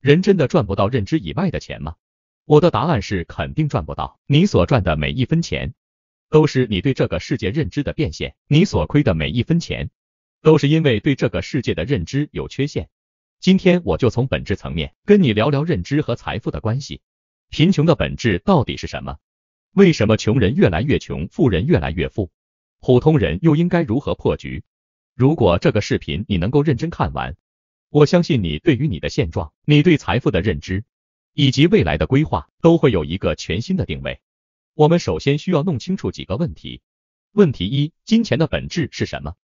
人真的赚不到认知以外的钱吗？我的答案是肯定赚不到。你所赚的每一分钱，都是你对这个世界认知的变现；你所亏的每一分钱，都是因为对这个世界的认知有缺陷。今天我就从本质层面跟你聊聊认知和财富的关系。贫穷的本质到底是什么？为什么穷人越来越穷，富人越来越富？普通人又应该如何破局？如果这个视频你能够认真看完，我相信你对于你的现状、你对财富的认知以及未来的规划都会有一个全新的定位。我们首先需要弄清楚几个问题：问题一，金钱的本质是什么？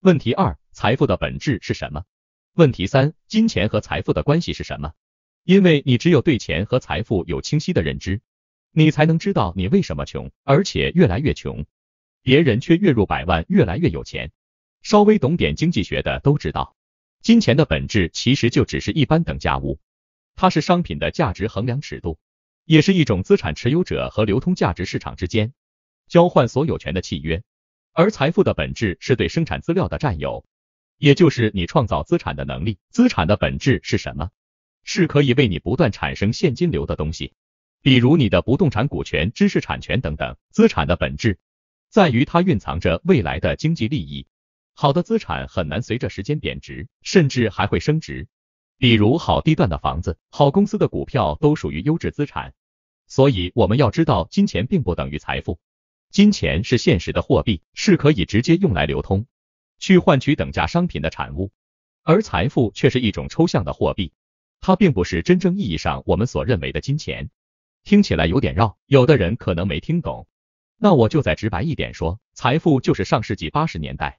问题二，财富的本质是什么？问题三，金钱和财富的关系是什么？因为你只有对钱和财富有清晰的认知，你才能知道你为什么穷，而且越来越穷，别人却月入百万，越来越有钱。稍微懂点经济学的都知道。金钱的本质其实就只是一般等价物，它是商品的价值衡量尺度，也是一种资产持有者和流通价值市场之间交换所有权的契约。而财富的本质是对生产资料的占有，也就是你创造资产的能力。资产的本质是什么？是可以为你不断产生现金流的东西，比如你的不动产股权、知识产权等等。资产的本质在于它蕴藏着未来的经济利益。好的资产很难随着时间贬值，甚至还会升值。比如好地段的房子、好公司的股票都属于优质资产。所以我们要知道，金钱并不等于财富。金钱是现实的货币，是可以直接用来流通，去换取等价商品的产物。而财富却是一种抽象的货币，它并不是真正意义上我们所认为的金钱。听起来有点绕，有的人可能没听懂。那我就再直白一点说，财富就是上世纪八十年代。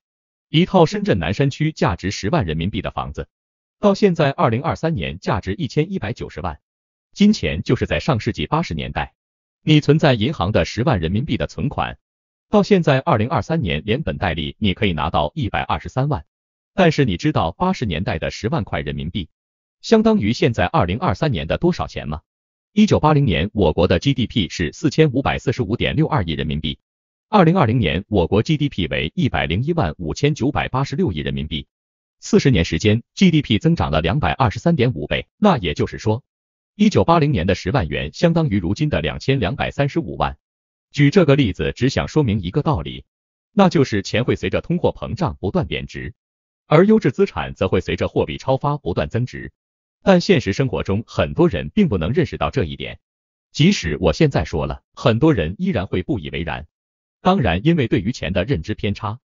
一套深圳南山区价值十万人民币的房子，到现在二零二三年价值一千一百九十万。金钱就是在上世纪八十年代，你存在银行的十万人民币的存款，到现在二零二三年连本带利你可以拿到一百二十三万。但是你知道八十年代的十万块人民币，相当于现在二零二三年的多少钱吗？一九八零年我国的 GDP 是四千五百四十五点六二亿人民币。二零二零年，我国 GDP 为一百零一万五千九百八十六亿人民币。四十年时间，GDP 增长了两百二十三点五倍。那也就是说，一九八零年的十万元相当于如今的两千两百三十五万。举这个例子，只想说明一个道理，那就是钱会随着通货膨胀不断贬值，而优质资产则会随着货币超发不断增值。但现实生活中，很多人并不能认识到这一点。即使我现在说了，很多人依然会不以为然。当然，因为对于钱的认知偏差，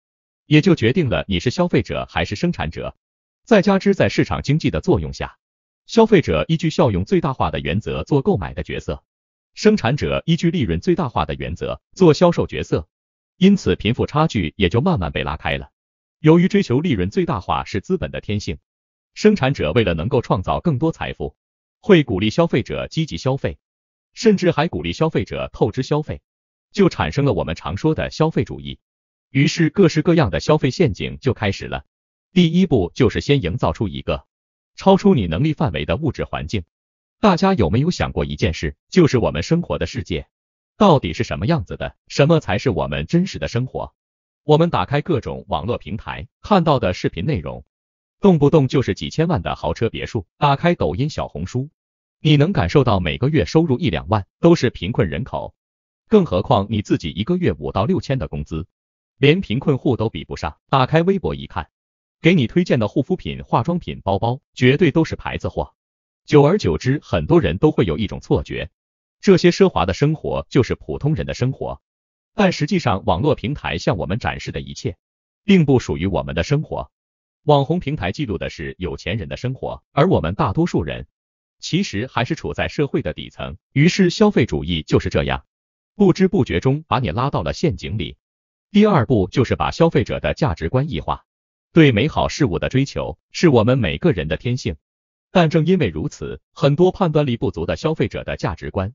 也就决定了你是消费者还是生产者。再加之在市场经济的作用下，消费者依据效用最大化的原则做购买的角色，生产者依据利润最大化的原则做销售角色，因此贫富差距也就慢慢被拉开了。由于追求利润最大化是资本的天性，生产者为了能够创造更多财富，会鼓励消费者积极消费，甚至还鼓励消费者透支消费。就产生了我们常说的消费主义，于是各式各样的消费陷阱就开始了。第一步就是先营造出一个超出你能力范围的物质环境。大家有没有想过一件事，就是我们生活的世界到底是什么样子的？什么才是我们真实的生活？我们打开各种网络平台看到的视频内容，动不动就是几千万的豪车别墅。打开抖音、小红书，你能感受到每个月收入一两万都是贫困人口。更何况你自己一个月五到六千的工资，连贫困户都比不上。打开微博一看，给你推荐的护肤品、化妆品、包包，绝对都是牌子货。久而久之，很多人都会有一种错觉，这些奢华的生活就是普通人的生活。但实际上，网络平台向我们展示的一切，并不属于我们的生活。网红平台记录的是有钱人的生活，而我们大多数人，其实还是处在社会的底层。于是，消费主义就是这样。不知不觉中把你拉到了陷阱里。第二步就是把消费者的价值观异化。对美好事物的追求是我们每个人的天性，但正因为如此，很多判断力不足的消费者的价值观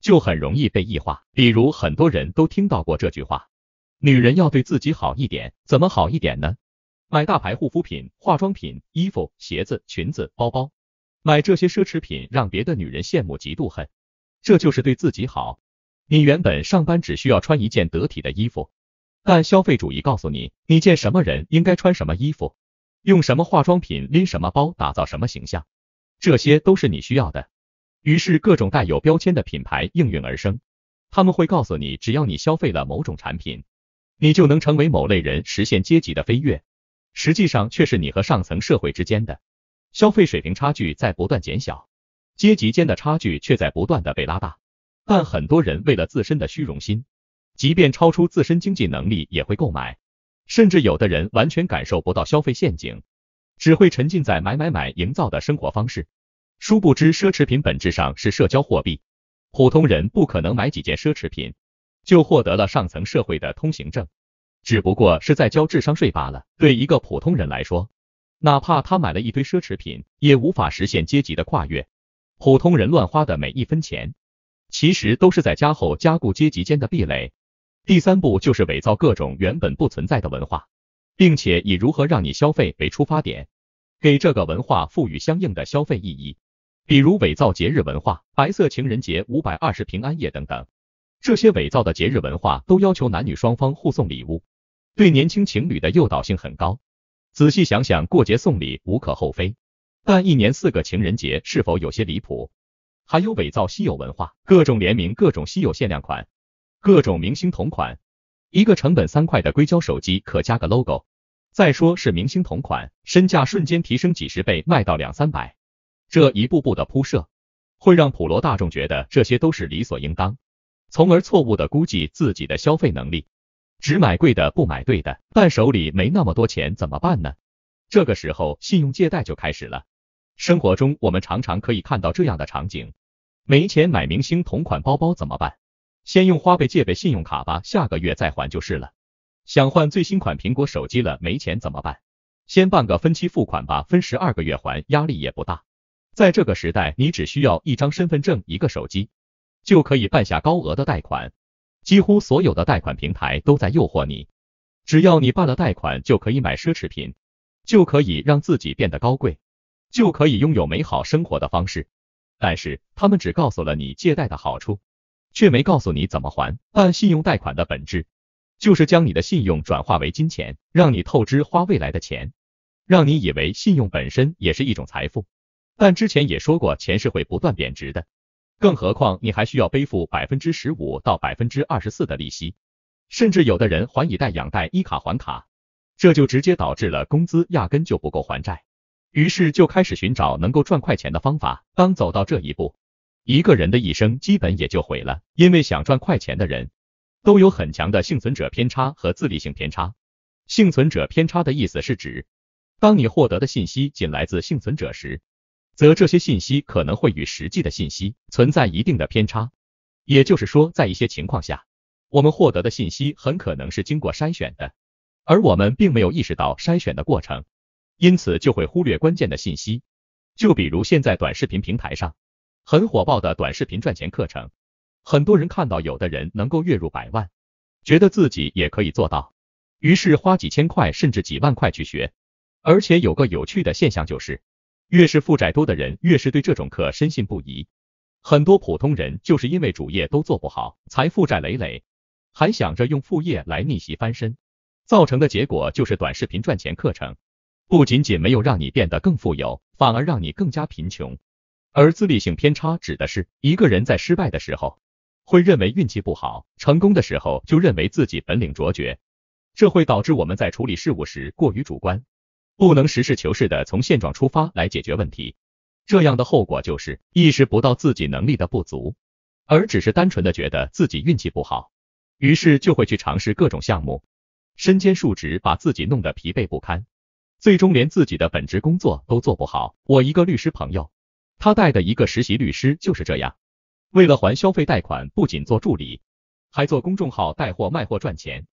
就很容易被异化。比如很多人都听到过这句话：女人要对自己好一点，怎么好一点呢？买大牌护肤品、化妆品、衣服、鞋子、裙子、包包，买这些奢侈品让别的女人羡慕嫉妒恨，这就是对自己好。你原本上班只需要穿一件得体的衣服，但消费主义告诉你，你见什么人应该穿什么衣服，用什么化妆品，拎什么包，打造什么形象，这些都是你需要的。于是各种带有标签的品牌应运而生，他们会告诉你，只要你消费了某种产品，你就能成为某类人，实现阶级的飞跃。实际上却是你和上层社会之间的消费水平差距在不断减小，阶级间的差距却在不断的被拉大。但很多人为了自身的虚荣心，即便超出自身经济能力也会购买，甚至有的人完全感受不到消费陷阱，只会沉浸在买买买营造的生活方式。殊不知，奢侈品本质上是社交货币，普通人不可能买几件奢侈品就获得了上层社会的通行证，只不过是在交智商税罢了。对一个普通人来说，哪怕他买了一堆奢侈品，也无法实现阶级的跨越。普通人乱花的每一分钱。其实都是在加厚加固阶级间的壁垒。第三步就是伪造各种原本不存在的文化，并且以如何让你消费为出发点，给这个文化赋予相应的消费意义。比如伪造节日文化，白色情人节、五百二十平安夜等等。这些伪造的节日文化都要求男女双方互送礼物，对年轻情侣的诱导性很高。仔细想想，过节送礼无可厚非，但一年四个情人节是否有些离谱？还有伪造稀有文化，各种联名，各种稀有限量款，各种明星同款，一个成本三块的硅胶手机，可加个 logo。再说是明星同款，身价瞬间提升几十倍，卖到两三百。这一步步的铺设，会让普罗大众觉得这些都是理所应当，从而错误的估计自己的消费能力，只买贵的不买对的。但手里没那么多钱怎么办呢？这个时候信用借贷就开始了。生活中，我们常常可以看到这样的场景：没钱买明星同款包包怎么办？先用花呗借呗信用卡吧，下个月再还就是了。想换最新款苹果手机了，没钱怎么办？先办个分期付款吧，分十二个月还，压力也不大。在这个时代，你只需要一张身份证、一个手机，就可以办下高额的贷款。几乎所有的贷款平台都在诱惑你，只要你办了贷款，就可以买奢侈品，就可以让自己变得高贵。就可以拥有美好生活的方式，但是他们只告诉了你借贷的好处，却没告诉你怎么还。但信用贷款的本质就是将你的信用转化为金钱，让你透支花未来的钱，让你以为信用本身也是一种财富。但之前也说过，钱是会不断贬值的，更何况你还需要背负百分之十五到百分之二十四的利息，甚至有的人还以贷养贷，以卡还卡，这就直接导致了工资压根就不够还债。于是就开始寻找能够赚快钱的方法。当走到这一步，一个人的一生基本也就毁了。因为想赚快钱的人都有很强的幸存者偏差和自利性偏差。幸存者偏差的意思是指，当你获得的信息仅来自幸存者时，则这些信息可能会与实际的信息存在一定的偏差。也就是说，在一些情况下，我们获得的信息很可能是经过筛选的，而我们并没有意识到筛选的过程。因此就会忽略关键的信息，就比如现在短视频平台上很火爆的短视频赚钱课程，很多人看到有的人能够月入百万，觉得自己也可以做到，于是花几千块甚至几万块去学。而且有个有趣的现象就是，越是负债多的人，越是对这种课深信不疑。很多普通人就是因为主业都做不好，才负债累累，还想着用副业来逆袭翻身，造成的结果就是短视频赚钱课程。不仅仅没有让你变得更富有，反而让你更加贫穷。而自立性偏差指的是一个人在失败的时候会认为运气不好，成功的时候就认为自己本领卓绝。这会导致我们在处理事务时过于主观，不能实事求是的从现状出发来解决问题。这样的后果就是意识不到自己能力的不足，而只是单纯的觉得自己运气不好，于是就会去尝试各种项目，身兼数职，把自己弄得疲惫不堪。最终连自己的本职工作都做不好。我一个律师朋友，他带的一个实习律师就是这样，为了还消费贷款，不仅做助理，还做公众号带货卖货赚钱，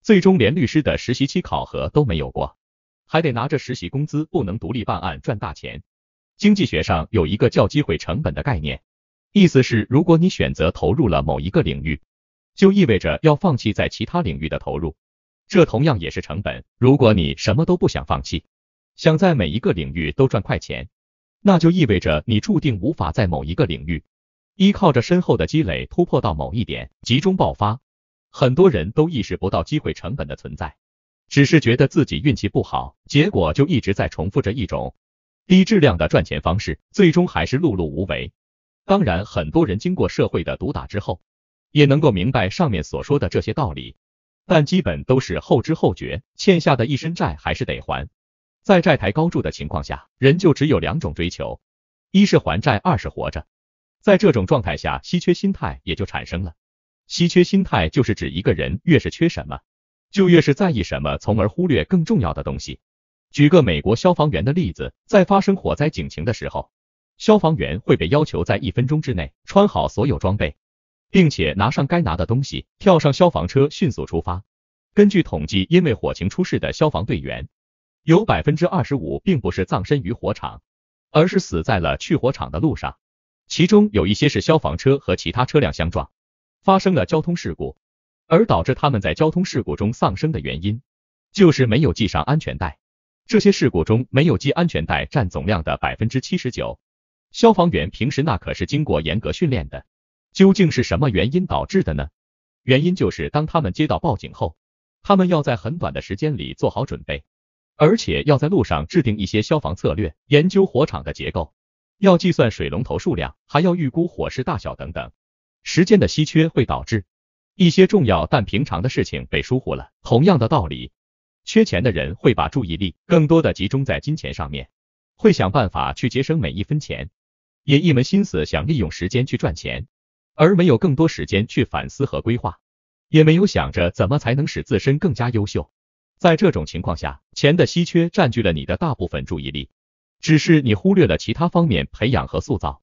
最终连律师的实习期考核都没有过，还得拿着实习工资，不能独立办案赚大钱。经济学上有一个叫机会成本的概念，意思是如果你选择投入了某一个领域，就意味着要放弃在其他领域的投入。这同样也是成本。如果你什么都不想放弃，想在每一个领域都赚快钱，那就意味着你注定无法在某一个领域依靠着深厚的积累突破到某一点集中爆发。很多人都意识不到机会成本的存在，只是觉得自己运气不好，结果就一直在重复着一种低质量的赚钱方式，最终还是碌碌无为。当然，很多人经过社会的毒打之后，也能够明白上面所说的这些道理。但基本都是后知后觉，欠下的一身债还是得还。在债台高筑的情况下，人就只有两种追求：一是还债，二是活着。在这种状态下，稀缺心态也就产生了。稀缺心态就是指一个人越是缺什么，就越是在意什么，从而忽略更重要的东西。举个美国消防员的例子，在发生火灾警情的时候，消防员会被要求在一分钟之内穿好所有装备。并且拿上该拿的东西，跳上消防车迅速出发。根据统计，因为火情出事的消防队员，有百分之二十五并不是葬身于火场，而是死在了去火场的路上。其中有一些是消防车和其他车辆相撞，发生了交通事故，而导致他们在交通事故中丧生的原因，就是没有系上安全带。这些事故中没有系安全带占总量的百分之七十九。消防员平时那可是经过严格训练的。究竟是什么原因导致的呢？原因就是当他们接到报警后，他们要在很短的时间里做好准备，而且要在路上制定一些消防策略，研究火场的结构，要计算水龙头数量，还要预估火势大小等等。时间的稀缺会导致一些重要但平常的事情被疏忽了。同样的道理，缺钱的人会把注意力更多的集中在金钱上面，会想办法去节省每一分钱，也一门心思想利用时间去赚钱。而没有更多时间去反思和规划，也没有想着怎么才能使自身更加优秀。在这种情况下，钱的稀缺占据了你的大部分注意力，只是你忽略了其他方面培养和塑造。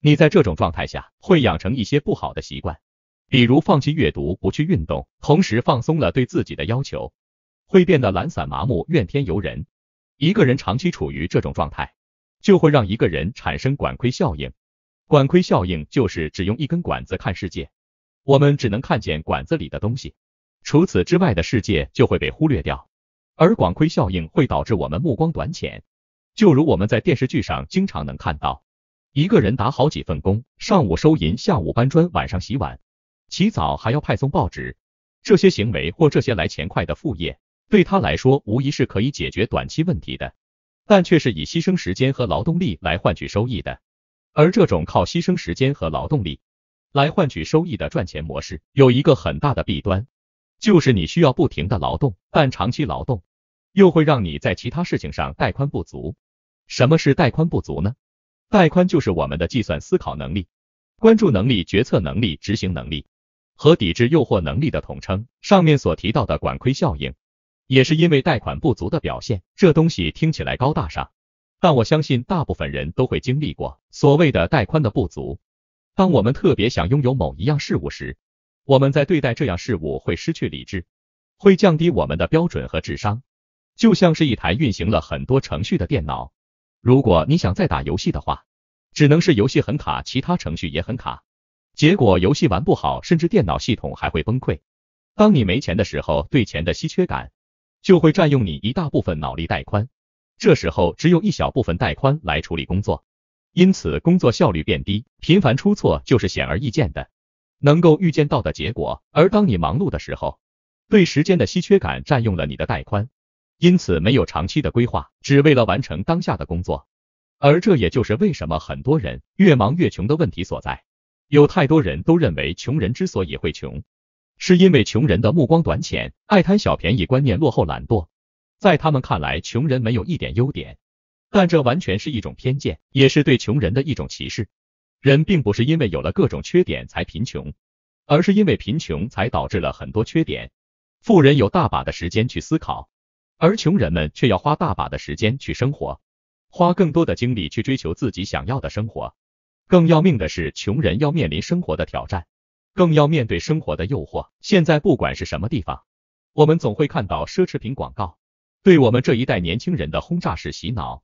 你在这种状态下会养成一些不好的习惯，比如放弃阅读、不去运动，同时放松了对自己的要求，会变得懒散、麻木、怨天尤人。一个人长期处于这种状态，就会让一个人产生管窥效应。管窥效应就是只用一根管子看世界，我们只能看见管子里的东西，除此之外的世界就会被忽略掉。而管窥效应会导致我们目光短浅，就如我们在电视剧上经常能看到，一个人打好几份工，上午收银，下午搬砖，晚上洗碗，起早还要派送报纸，这些行为或这些来钱快的副业，对他来说无疑是可以解决短期问题的，但却是以牺牲时间和劳动力来换取收益的。而这种靠牺牲时间和劳动力来换取收益的赚钱模式，有一个很大的弊端，就是你需要不停的劳动，但长期劳动又会让你在其他事情上带宽不足。什么是带宽不足呢？带宽就是我们的计算思考能力、关注能力、决策能力、执行能力和抵制诱惑能力的统称。上面所提到的管窥效应，也是因为贷款不足的表现。这东西听起来高大上。但我相信，大部分人都会经历过所谓的带宽的不足。当我们特别想拥有某一样事物时，我们在对待这样事物会失去理智，会降低我们的标准和智商。就像是一台运行了很多程序的电脑，如果你想再打游戏的话，只能是游戏很卡，其他程序也很卡，结果游戏玩不好，甚至电脑系统还会崩溃。当你没钱的时候，对钱的稀缺感就会占用你一大部分脑力带宽。这时候只有一小部分带宽来处理工作，因此工作效率变低，频繁出错就是显而易见的，能够预见到的结果。而当你忙碌的时候，对时间的稀缺感占用了你的带宽，因此没有长期的规划，只为了完成当下的工作。而这也就是为什么很多人越忙越穷的问题所在。有太多人都认为，穷人之所以会穷，是因为穷人的目光短浅，爱贪小便宜，观念落后，懒惰。在他们看来，穷人没有一点优点，但这完全是一种偏见，也是对穷人的一种歧视。人并不是因为有了各种缺点才贫穷，而是因为贫穷才导致了很多缺点。富人有大把的时间去思考，而穷人们却要花大把的时间去生活，花更多的精力去追求自己想要的生活。更要命的是，穷人要面临生活的挑战，更要面对生活的诱惑。现在不管是什么地方，我们总会看到奢侈品广告。对我们这一代年轻人的轰炸式洗脑，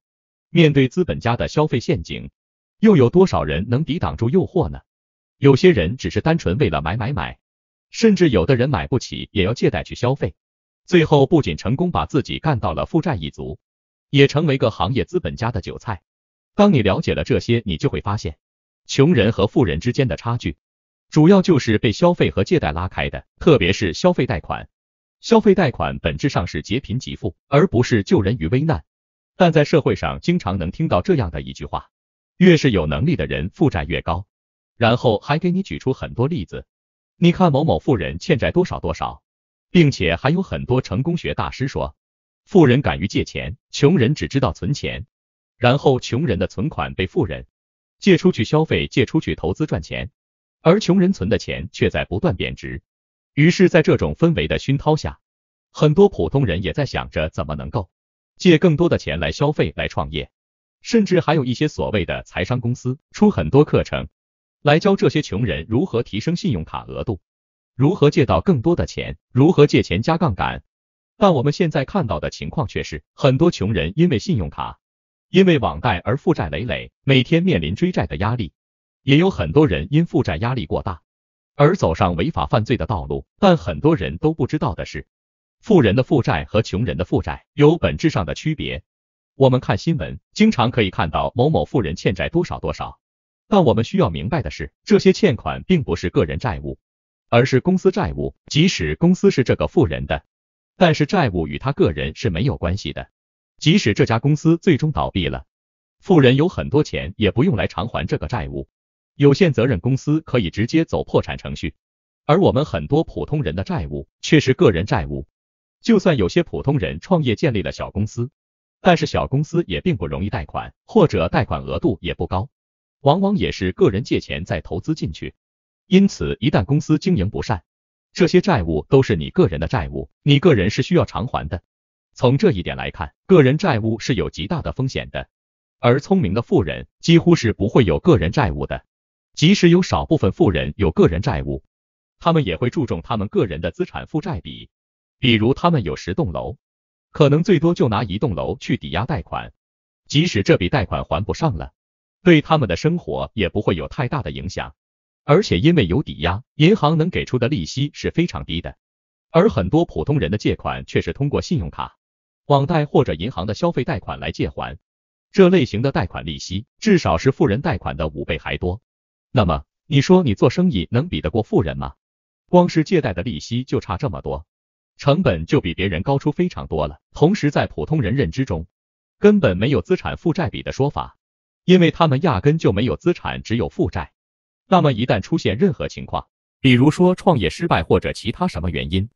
面对资本家的消费陷阱，又有多少人能抵挡住诱惑呢？有些人只是单纯为了买买买，甚至有的人买不起也要借贷去消费，最后不仅成功把自己干到了负债一族，也成为个行业资本家的韭菜。当你了解了这些，你就会发现，穷人和富人之间的差距，主要就是被消费和借贷拉开的，特别是消费贷款。消费贷款本质上是劫贫济富，而不是救人于危难。但在社会上经常能听到这样的一句话：越是有能力的人负债越高，然后还给你举出很多例子。你看某某富人欠债多少多少，并且还有很多成功学大师说，富人敢于借钱，穷人只知道存钱，然后穷人的存款被富人借出去消费、借出去投资赚钱，而穷人存的钱却在不断贬值。于是，在这种氛围的熏陶下，很多普通人也在想着怎么能够借更多的钱来消费、来创业，甚至还有一些所谓的财商公司出很多课程来教这些穷人如何提升信用卡额度，如何借到更多的钱，如何借钱加杠杆。但我们现在看到的情况却是，很多穷人因为信用卡、因为网贷而负债累累，每天面临追债的压力，也有很多人因负债压力过大。而走上违法犯罪的道路，但很多人都不知道的是，富人的负债和穷人的负债有本质上的区别。我们看新闻，经常可以看到某某富人欠债多少多少，但我们需要明白的是，这些欠款并不是个人债务，而是公司债务。即使公司是这个富人的，但是债务与他个人是没有关系的。即使这家公司最终倒闭了，富人有很多钱，也不用来偿还这个债务。有限责任公司可以直接走破产程序，而我们很多普通人的债务却是个人债务。就算有些普通人创业建立了小公司，但是小公司也并不容易贷款，或者贷款额度也不高，往往也是个人借钱再投资进去。因此，一旦公司经营不善，这些债务都是你个人的债务，你个人是需要偿还的。从这一点来看，个人债务是有极大的风险的。而聪明的富人几乎是不会有个人债务的。即使有少部分富人有个人债务，他们也会注重他们个人的资产负债比。比如他们有十栋楼，可能最多就拿一栋楼去抵押贷款，即使这笔贷款还不上了，对他们的生活也不会有太大的影响。而且因为有抵押，银行能给出的利息是非常低的。而很多普通人的借款却是通过信用卡、网贷或者银行的消费贷款来借还，这类型的贷款利息至少是富人贷款的五倍还多。那么你说你做生意能比得过富人吗？光是借贷的利息就差这么多，成本就比别人高出非常多了。同时在普通人认知中，根本没有资产负债比的说法，因为他们压根就没有资产，只有负债。那么一旦出现任何情况，比如说创业失败或者其他什么原因，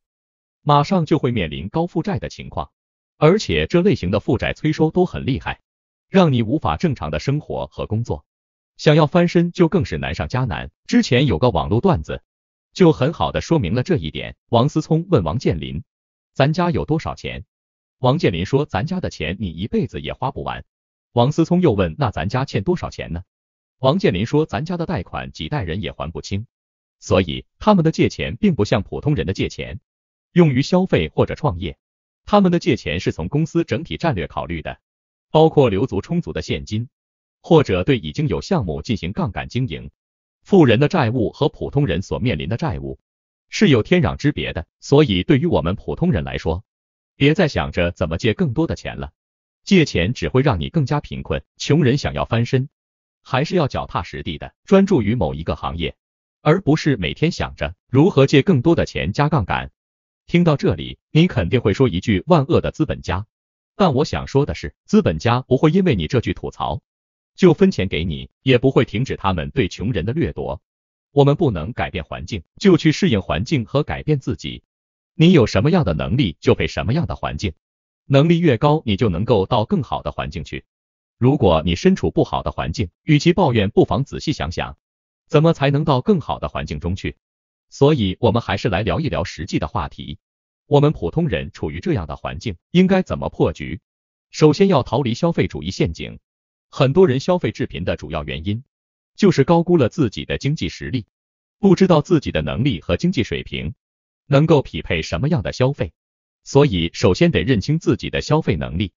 马上就会面临高负债的情况，而且这类型的负债催收都很厉害，让你无法正常的生活和工作。想要翻身就更是难上加难。之前有个网络段子就很好的说明了这一点。王思聪问王健林，咱家有多少钱？王健林说，咱家的钱你一辈子也花不完。王思聪又问，那咱家欠多少钱呢？王健林说，咱家的贷款几代人也还不清。所以他们的借钱并不像普通人的借钱，用于消费或者创业。他们的借钱是从公司整体战略考虑的，包括留足充足的现金。或者对已经有项目进行杠杆经营，富人的债务和普通人所面临的债务是有天壤之别的。所以对于我们普通人来说，别再想着怎么借更多的钱了，借钱只会让你更加贫困。穷人想要翻身，还是要脚踏实地的专注于某一个行业，而不是每天想着如何借更多的钱加杠杆。听到这里，你肯定会说一句万恶的资本家，但我想说的是，资本家不会因为你这句吐槽。就分钱给你，也不会停止他们对穷人的掠夺。我们不能改变环境，就去适应环境和改变自己。你有什么样的能力，就配什么样的环境。能力越高，你就能够到更好的环境去。如果你身处不好的环境，与其抱怨，不妨仔细想想，怎么才能到更好的环境中去。所以，我们还是来聊一聊实际的话题。我们普通人处于这样的环境，应该怎么破局？首先要逃离消费主义陷阱。很多人消费致贫的主要原因，就是高估了自己的经济实力，不知道自己的能力和经济水平能够匹配什么样的消费。所以，首先得认清自己的消费能力。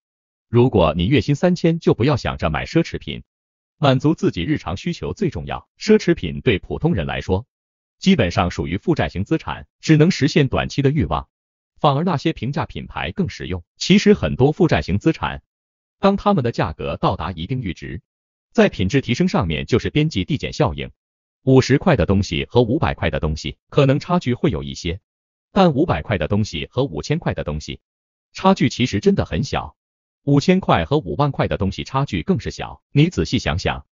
如果你月薪三千，就不要想着买奢侈品，满足自己日常需求最重要。奢侈品对普通人来说，基本上属于负债型资产，只能实现短期的欲望。反而那些平价品牌更实用。其实，很多负债型资产。当他们的价格到达一定阈值，在品质提升上面就是边际递减效应。五十块的东西和五百块的东西可能差距会有一些，但五百块的东西和五千块的东西差距其实真的很小。五千块和五万块的东西差距更是小。你仔细想想，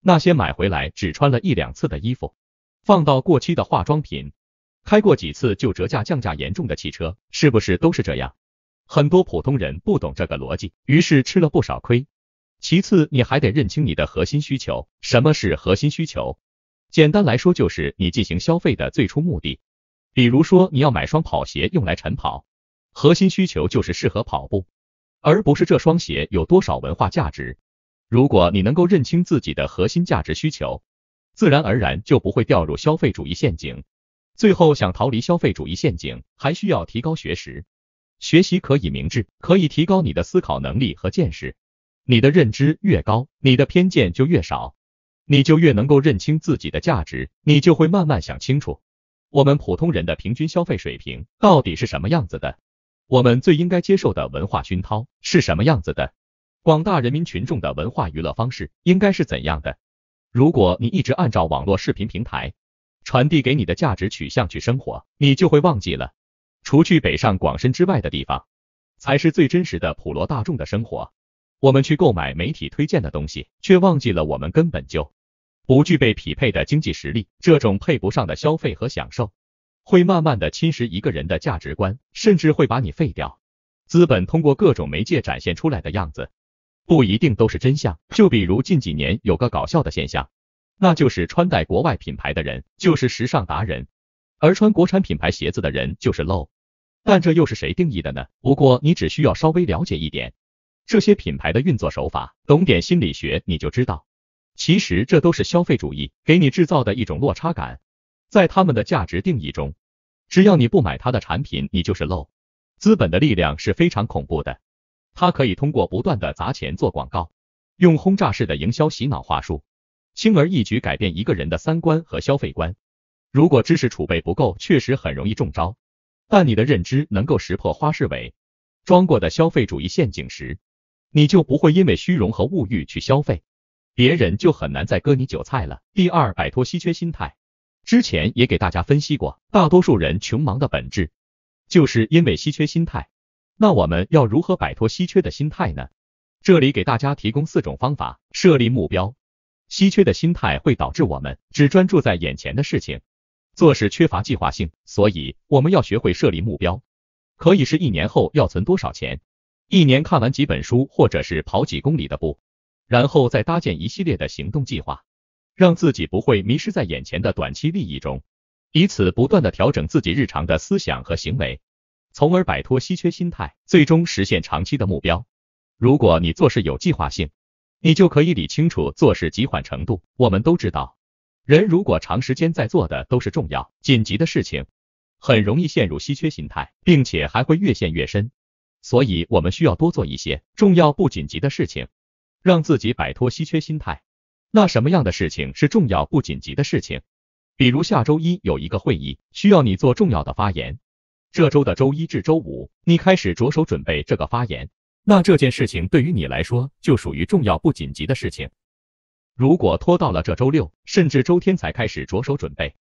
那些买回来只穿了一两次的衣服，放到过期的化妆品，开过几次就折价降价严重的汽车，是不是都是这样？很多普通人不懂这个逻辑，于是吃了不少亏。其次，你还得认清你的核心需求。什么是核心需求？简单来说，就是你进行消费的最初目的。比如说，你要买双跑鞋用来晨跑，核心需求就是适合跑步，而不是这双鞋有多少文化价值。如果你能够认清自己的核心价值需求，自然而然就不会掉入消费主义陷阱。最后，想逃离消费主义陷阱，还需要提高学识。学习可以明智，可以提高你的思考能力和见识。你的认知越高，你的偏见就越少，你就越能够认清自己的价值。你就会慢慢想清楚，我们普通人的平均消费水平到底是什么样子的，我们最应该接受的文化熏陶是什么样子的，广大人民群众的文化娱乐方式应该是怎样的。如果你一直按照网络视频平台传递给你的价值取向去生活，你就会忘记了。除去北上广深之外的地方，才是最真实的普罗大众的生活。我们去购买媒体推荐的东西，却忘记了我们根本就不具备匹配的经济实力。这种配不上的消费和享受，会慢慢的侵蚀一个人的价值观，甚至会把你废掉。资本通过各种媒介展现出来的样子，不一定都是真相。就比如近几年有个搞笑的现象，那就是穿戴国外品牌的人，就是时尚达人。而穿国产品牌鞋子的人就是 low。但这又是谁定义的呢？不过你只需要稍微了解一点这些品牌的运作手法，懂点心理学，你就知道，其实这都是消费主义给你制造的一种落差感。在他们的价值定义中，只要你不买他的产品，你就是 low。资本的力量是非常恐怖的，它可以通过不断的砸钱做广告，用轰炸式的营销洗脑话术，轻而易举改变一个人的三观和消费观。如果知识储备不够，确实很容易中招。但你的认知能够识破花式伪装过的消费主义陷阱时，你就不会因为虚荣和物欲去消费，别人就很难再割你韭菜了。第二，摆脱稀缺心态。之前也给大家分析过，大多数人穷忙的本质就是因为稀缺心态。那我们要如何摆脱稀缺的心态呢？这里给大家提供四种方法：设立目标。稀缺的心态会导致我们只专注在眼前的事情。做事缺乏计划性，所以我们要学会设立目标，可以是一年后要存多少钱，一年看完几本书，或者是跑几公里的步，然后再搭建一系列的行动计划，让自己不会迷失在眼前的短期利益中，以此不断的调整自己日常的思想和行为，从而摆脱稀缺心态，最终实现长期的目标。如果你做事有计划性，你就可以理清楚做事急缓程度。我们都知道。人如果长时间在做的都是重要、紧急的事情，很容易陷入稀缺心态，并且还会越陷越深。所以，我们需要多做一些重要不紧急的事情，让自己摆脱稀缺心态。那什么样的事情是重要不紧急的事情？比如下周一有一个会议，需要你做重要的发言。这周的周一至周五，你开始着手准备这个发言，那这件事情对于你来说就属于重要不紧急的事情。如果拖到了这周六，甚至周天才开始着手准备，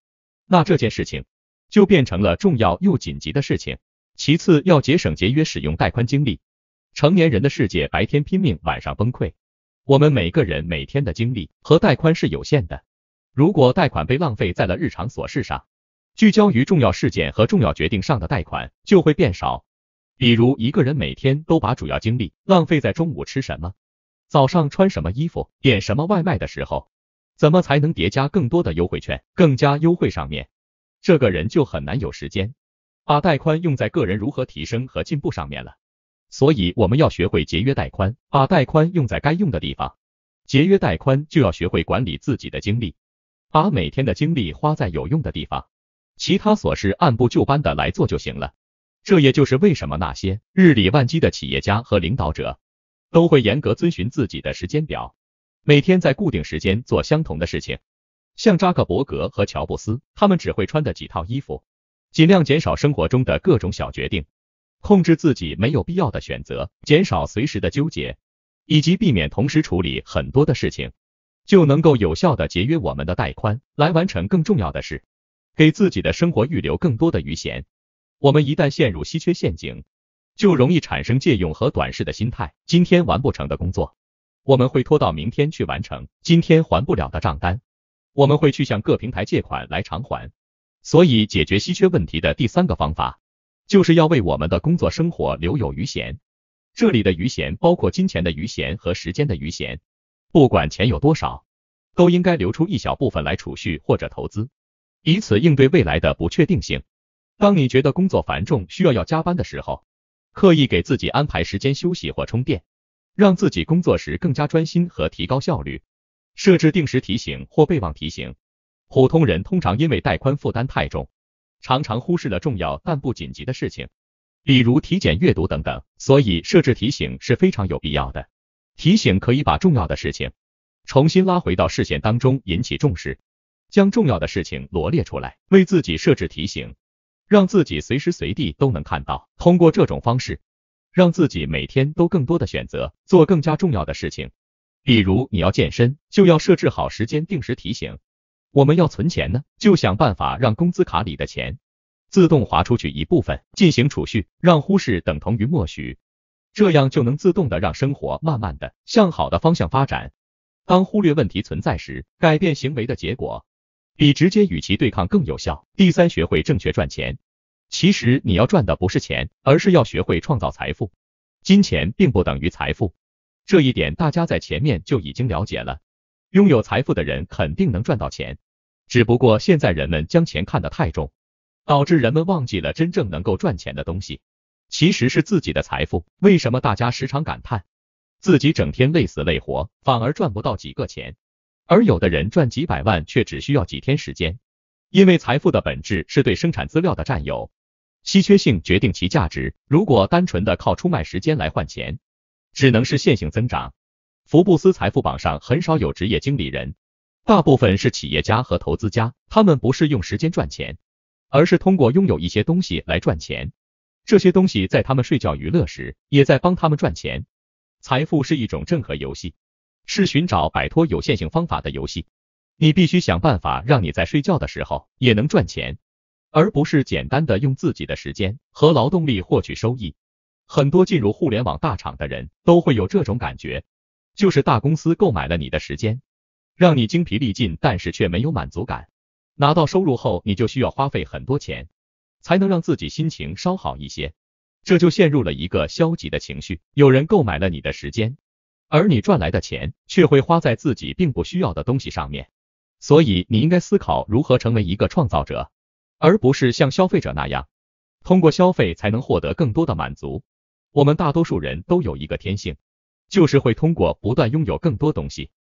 那这件事情就变成了重要又紧急的事情。其次，要节省节约使用带宽精力。成年人的世界，白天拼命，晚上崩溃。我们每个人每天的精力和带宽是有限的。如果贷款被浪费在了日常琐事上，聚焦于重要事件和重要决定上的贷款就会变少。比如，一个人每天都把主要精力浪费在中午吃什么。早上穿什么衣服？点什么外卖的时候？怎么才能叠加更多的优惠券，更加优惠？上面这个人就很难有时间把带宽用在个人如何提升和进步上面了。所以我们要学会节约带宽，把带宽用在该用的地方。节约带宽就要学会管理自己的精力，把每天的精力花在有用的地方，其他琐事按部就班的来做就行了。这也就是为什么那些日理万机的企业家和领导者。都会严格遵循自己的时间表，每天在固定时间做相同的事情。像扎克伯格和乔布斯，他们只会穿的几套衣服，尽量减少生活中的各种小决定，控制自己没有必要的选择，减少随时的纠结，以及避免同时处理很多的事情，就能够有效的节约我们的带宽，来完成更重要的事，给自己的生活预留更多的余闲。我们一旦陷入稀缺陷阱。就容易产生借用和短视的心态。今天完不成的工作，我们会拖到明天去完成；今天还不了的账单，我们会去向各平台借款来偿还。所以，解决稀缺问题的第三个方法，就是要为我们的工作生活留有余闲。这里的余闲包括金钱的余闲和时间的余闲。不管钱有多少，都应该留出一小部分来储蓄或者投资，以此应对未来的不确定性。当你觉得工作繁重，需要要加班的时候，刻意给自己安排时间休息或充电，让自己工作时更加专心和提高效率。设置定时提醒或备忘提醒。普通人通常因为带宽负担太重，常常忽视了重要但不紧急的事情，比如体检、阅读等等。所以设置提醒是非常有必要的。提醒可以把重要的事情重新拉回到视线当中，引起重视。将重要的事情罗列出来，为自己设置提醒。让自己随时随地都能看到，通过这种方式，让自己每天都更多的选择做更加重要的事情。比如你要健身，就要设置好时间，定时提醒；我们要存钱呢，就想办法让工资卡里的钱自动划出去一部分进行储蓄。让忽视等同于默许，这样就能自动的让生活慢慢的向好的方向发展。当忽略问题存在时，改变行为的结果。比直接与其对抗更有效。第三，学会正确赚钱。其实你要赚的不是钱，而是要学会创造财富。金钱并不等于财富，这一点大家在前面就已经了解了。拥有财富的人肯定能赚到钱，只不过现在人们将钱看得太重，导致人们忘记了真正能够赚钱的东西其实是自己的财富。为什么大家时常感叹自己整天累死累活，反而赚不到几个钱？而有的人赚几百万却只需要几天时间，因为财富的本质是对生产资料的占有，稀缺性决定其价值。如果单纯的靠出卖时间来换钱，只能是线性增长。福布斯财富榜上很少有职业经理人，大部分是企业家和投资家，他们不是用时间赚钱，而是通过拥有一些东西来赚钱。这些东西在他们睡觉娱乐时，也在帮他们赚钱。财富是一种整合游戏。是寻找摆脱有限性方法的游戏。你必须想办法让你在睡觉的时候也能赚钱，而不是简单的用自己的时间和劳动力获取收益。很多进入互联网大厂的人都会有这种感觉，就是大公司购买了你的时间，让你精疲力尽，但是却没有满足感。拿到收入后，你就需要花费很多钱，才能让自己心情稍好一些，这就陷入了一个消极的情绪。有人购买了你的时间。而你赚来的钱却会花在自己并不需要的东西上面，所以你应该思考如何成为一个创造者，而不是像消费者那样，通过消费才能获得更多的满足。我们大多数人都有一个天性，就是会通过不断拥有更多东西，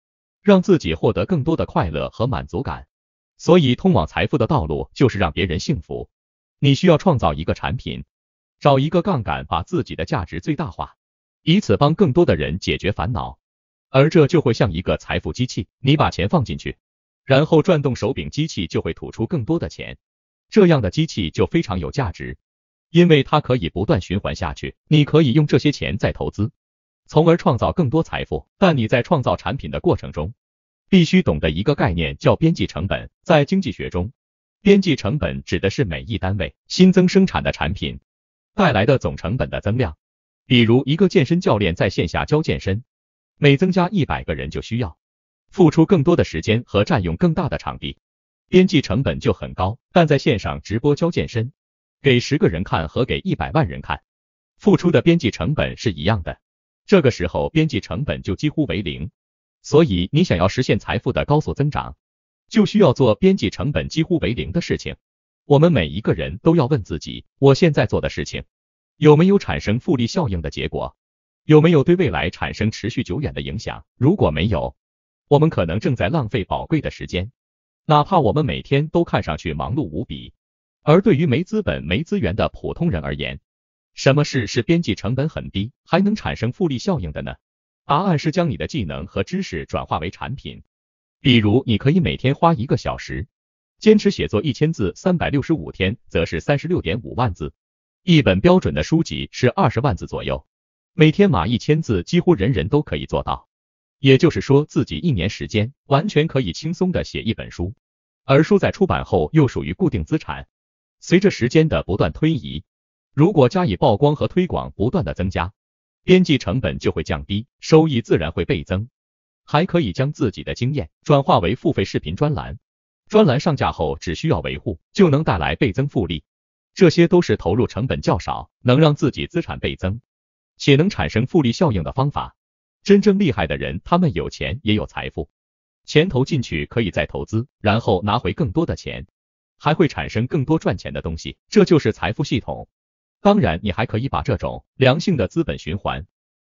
让自己获得更多的快乐和满足感。所以，通往财富的道路就是让别人幸福。你需要创造一个产品，找一个杠杆，把自己的价值最大化。以此帮更多的人解决烦恼，而这就会像一个财富机器，你把钱放进去，然后转动手柄，机器就会吐出更多的钱。这样的机器就非常有价值，因为它可以不断循环下去。你可以用这些钱再投资，从而创造更多财富。但你在创造产品的过程中，必须懂得一个概念叫边际成本。在经济学中，边际成本指的是每一单位新增生产的产品带来的总成本的增量。比如一个健身教练在线下教健身，每增加一百个人就需要付出更多的时间和占用更大的场地，边际成本就很高。但在线上直播教健身，给十个人看和给一百万人看，付出的边际成本是一样的，这个时候边际成本就几乎为零。所以你想要实现财富的高速增长，就需要做边际成本几乎为零的事情。我们每一个人都要问自己，我现在做的事情。有没有产生复利效应的结果？有没有对未来产生持续久远的影响？如果没有，我们可能正在浪费宝贵的时间，哪怕我们每天都看上去忙碌无比。而对于没资本、没资源的普通人而言，什么事是边际成本很低，还能产生复利效应的呢？答案是将你的技能和知识转化为产品。比如，你可以每天花一个小时，坚持写作一千字，三百六十五天，则是三十六点五万字。一本标准的书籍是二十万字左右，每天码一千字，几乎人人都可以做到。也就是说，自己一年时间完全可以轻松的写一本书。而书在出版后又属于固定资产，随着时间的不断推移，如果加以曝光和推广，不断的增加，编辑成本就会降低，收益自然会倍增。还可以将自己的经验转化为付费视频专栏，专栏上架后只需要维护，就能带来倍增复利。这些都是投入成本较少，能让自己资产倍增，且能产生复利效应的方法。真正厉害的人，他们有钱也有财富，钱投进去可以再投资，然后拿回更多的钱，还会产生更多赚钱的东西，这就是财富系统。当然，你还可以把这种良性的资本循环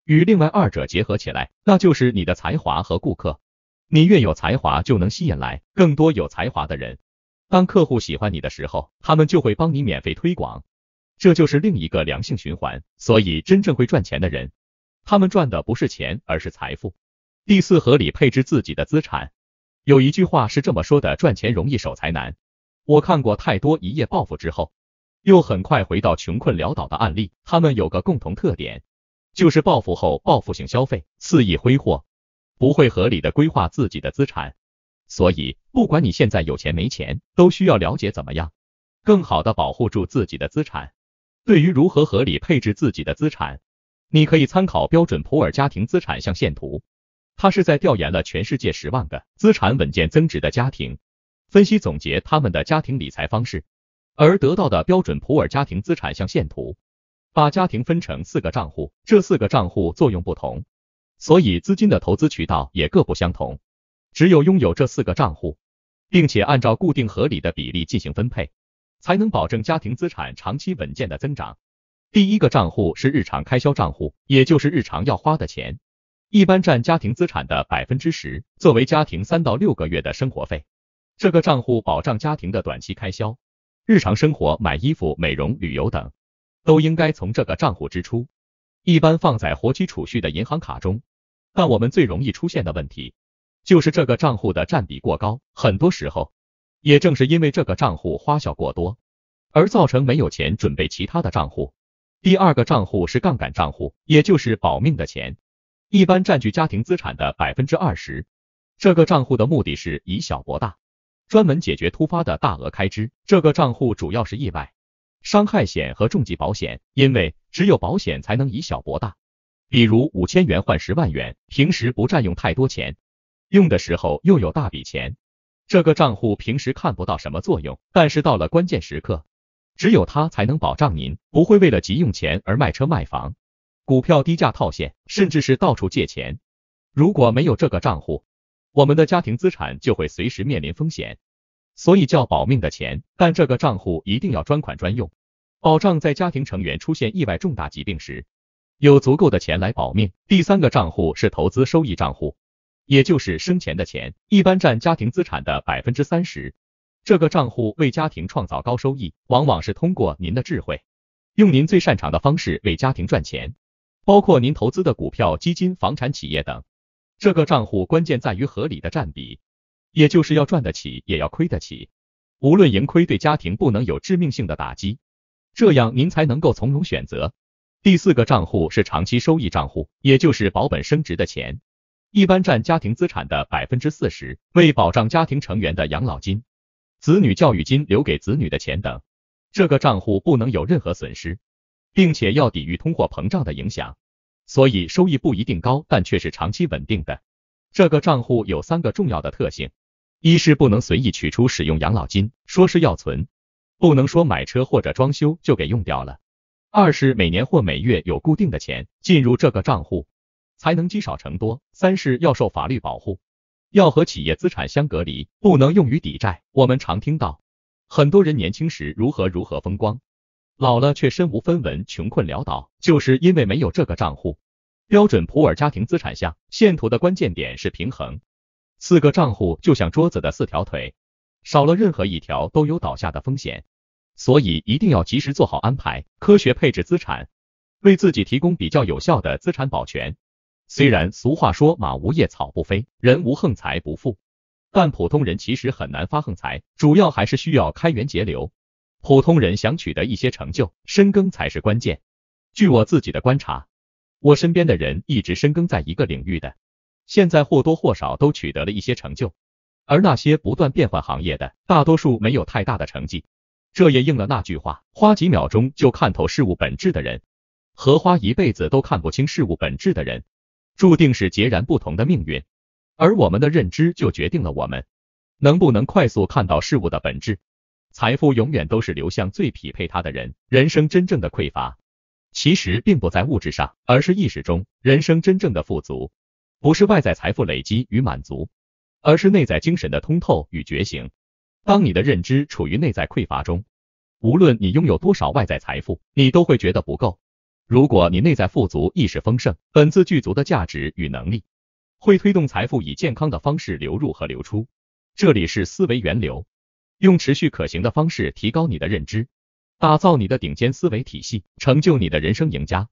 与另外二者结合起来，那就是你的才华和顾客。你越有才华，就能吸引来更多有才华的人。当客户喜欢你的时候，他们就会帮你免费推广，这就是另一个良性循环。所以，真正会赚钱的人，他们赚的不是钱，而是财富。第四，合理配置自己的资产。有一句话是这么说的：赚钱容易，守财难。我看过太多一夜暴富之后，又很快回到穷困潦倒的案例。他们有个共同特点，就是暴富后报复性消费，肆意挥霍，不会合理的规划自己的资产。所以，不管你现在有钱没钱，都需要了解怎么样更好的保护住自己的资产。对于如何合理配置自己的资产，你可以参考标准普尔家庭资产象限图。它是在调研了全世界十万个资产稳健增值的家庭，分析总结他们的家庭理财方式，而得到的标准普尔家庭资产象限图，把家庭分成四个账户，这四个账户作用不同，所以资金的投资渠道也各不相同。只有拥有这四个账户，并且按照固定合理的比例进行分配，才能保证家庭资产长期稳健的增长。第一个账户是日常开销账户，也就是日常要花的钱，一般占家庭资产的百分之十，作为家庭三到六个月的生活费。这个账户保障家庭的短期开销，日常生活、买衣服、美容、旅游等，都应该从这个账户支出。一般放在活期储蓄的银行卡中。但我们最容易出现的问题。就是这个账户的占比过高，很多时候也正是因为这个账户花销过多，而造成没有钱准备其他的账户。第二个账户是杠杆账户，也就是保命的钱，一般占据家庭资产的百分之二十。这个账户的目的是以小博大，专门解决突发的大额开支。这个账户主要是意外伤害险和重疾保险，因为只有保险才能以小博大，比如五千元换十万元，平时不占用太多钱。用的时候又有大笔钱，这个账户平时看不到什么作用，但是到了关键时刻，只有它才能保障您不会为了急用钱而卖车卖房、股票低价套现，甚至是到处借钱。如果没有这个账户，我们的家庭资产就会随时面临风险，所以叫保命的钱。但这个账户一定要专款专用，保障在家庭成员出现意外重大疾病时，有足够的钱来保命。第三个账户是投资收益账户。也就是生钱的钱，一般占家庭资产的百分之三十。这个账户为家庭创造高收益，往往是通过您的智慧，用您最擅长的方式为家庭赚钱，包括您投资的股票、基金、房产、企业等。这个账户关键在于合理的占比，也就是要赚得起，也要亏得起，无论盈亏，对家庭不能有致命性的打击，这样您才能够从容选择。第四个账户是长期收益账户，也就是保本升值的钱。一般占家庭资产的百分之四十，为保障家庭成员的养老金、子女教育金留给子女的钱等，这个账户不能有任何损失，并且要抵御通货膨胀的影响，所以收益不一定高，但却是长期稳定的。这个账户有三个重要的特性：一是不能随意取出使用养老金，说是要存，不能说买车或者装修就给用掉了；二是每年或每月有固定的钱进入这个账户。才能积少成多。三是要受法律保护，要和企业资产相隔离，不能用于抵债。我们常听到很多人年轻时如何如何风光，老了却身无分文，穷困潦倒，就是因为没有这个账户。标准普尔家庭资产下线图的关键点是平衡，四个账户就像桌子的四条腿，少了任何一条都有倒下的风险，所以一定要及时做好安排，科学配置资产，为自己提供比较有效的资产保全。虽然俗话说马无夜草不肥，人无横财不富，但普通人其实很难发横财，主要还是需要开源节流。普通人想取得一些成就，深耕才是关键。据我自己的观察，我身边的人一直深耕在一个领域的，现在或多或少都取得了一些成就，而那些不断变换行业的，大多数没有太大的成绩。这也应了那句话：花几秒钟就看透事物本质的人，和花一辈子都看不清事物本质的人。注定是截然不同的命运，而我们的认知就决定了我们能不能快速看到事物的本质。财富永远都是流向最匹配他的人。人生真正的匮乏，其实并不在物质上，而是意识中。人生真正的富足，不是外在财富累积与满足，而是内在精神的通透与觉醒。当你的认知处于内在匮乏中，无论你拥有多少外在财富，你都会觉得不够。如果你内在富足，意识丰盛，本自具足的价值与能力，会推动财富以健康的方式流入和流出。这里是思维源流，用持续可行的方式提高你的认知，打造你的顶尖思维体系，成就你的人生赢家。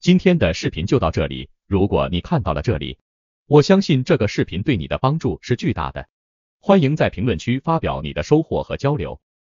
今天的视频就到这里，如果你看到了这里，我相信这个视频对你的帮助是巨大的。欢迎在评论区发表你的收获和交流。